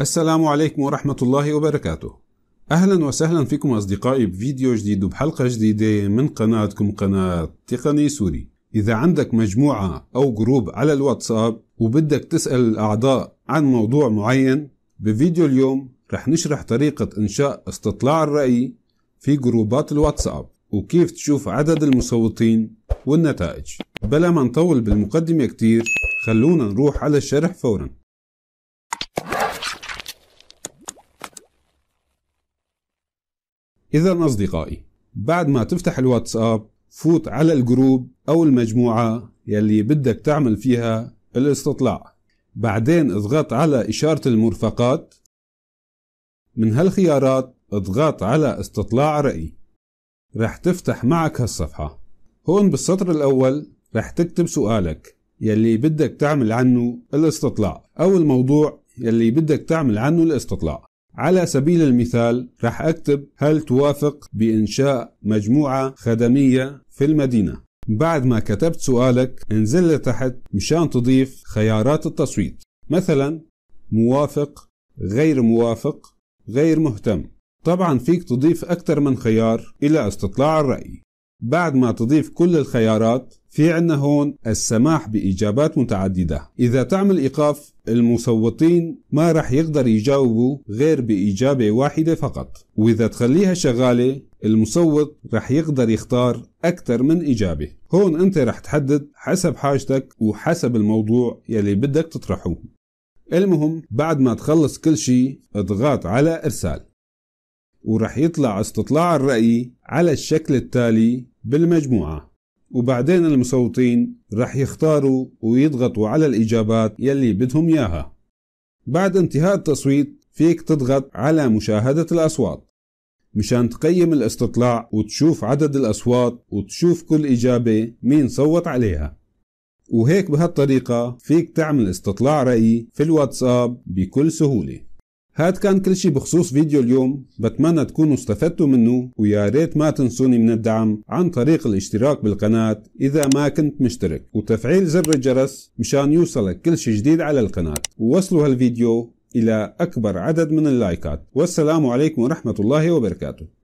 السلام عليكم ورحمة الله وبركاته أهلا وسهلا فيكم أصدقائي بفيديو جديد وبحلقة جديدة من قناتكم قناة تقني سوري إذا عندك مجموعة أو جروب على الواتساب وبدك تسأل الأعضاء عن موضوع معين بفيديو اليوم رح نشرح طريقة إنشاء استطلاع الرأي في جروبات الواتساب وكيف تشوف عدد المصوتين والنتائج بلا ما نطول بالمقدمة كتير خلونا نروح على الشرح فوراً إذا أصدقائي بعد ما تفتح الواتساب فوت على الجروب أو المجموعة يلي بدك تعمل فيها الاستطلاع بعدين اضغط على إشارة المرفقات من هالخيارات اضغط على استطلاع رأي رح تفتح معك هالصفحة هون بالسطر الأول رح تكتب سؤالك يلي بدك تعمل عنه الاستطلاع أو الموضوع يلي بدك تعمل عنه الاستطلاع على سبيل المثال راح أكتب هل توافق بإنشاء مجموعة خدمية في المدينة بعد ما كتبت سؤالك انزل لتحت مشان تضيف خيارات التصويت مثلا موافق غير موافق غير مهتم طبعا فيك تضيف أكثر من خيار إلى استطلاع الرأي بعد ما تضيف كل الخيارات في عنا هون السماح بإجابات متعددة إذا تعمل إيقاف المصوتين ما راح يقدر يجاوبوا غير بإجابة واحدة فقط وإذا تخليها شغالة المصوت راح يقدر يختار أكثر من إجابة هون أنت راح تحدد حسب حاجتك وحسب الموضوع يلي بدك تطرحه المهم بعد ما تخلص كل شيء اضغط على إرسال وراح يطلع استطلاع الرأي على الشكل التالي بالمجموعة وبعدين المصوتين راح يختاروا ويضغطوا على الإجابات يلي بدهم ياها بعد انتهاء التصويت فيك تضغط على مشاهدة الأصوات مشان تقيم الاستطلاع وتشوف عدد الأصوات وتشوف كل إجابة مين صوت عليها وهيك بهالطريقة فيك تعمل استطلاع رأي في الواتساب بكل سهولة هاد كان كل شي بخصوص فيديو اليوم بتمنى تكونوا استفدتوا منه ويا ريت ما تنسوني من الدعم عن طريق الاشتراك بالقناة إذا ما كنت مشترك وتفعيل زر الجرس مشان يوصلك كل شي جديد على القناة ووصلوا هالفيديو إلى أكبر عدد من اللايكات والسلام عليكم ورحمة الله وبركاته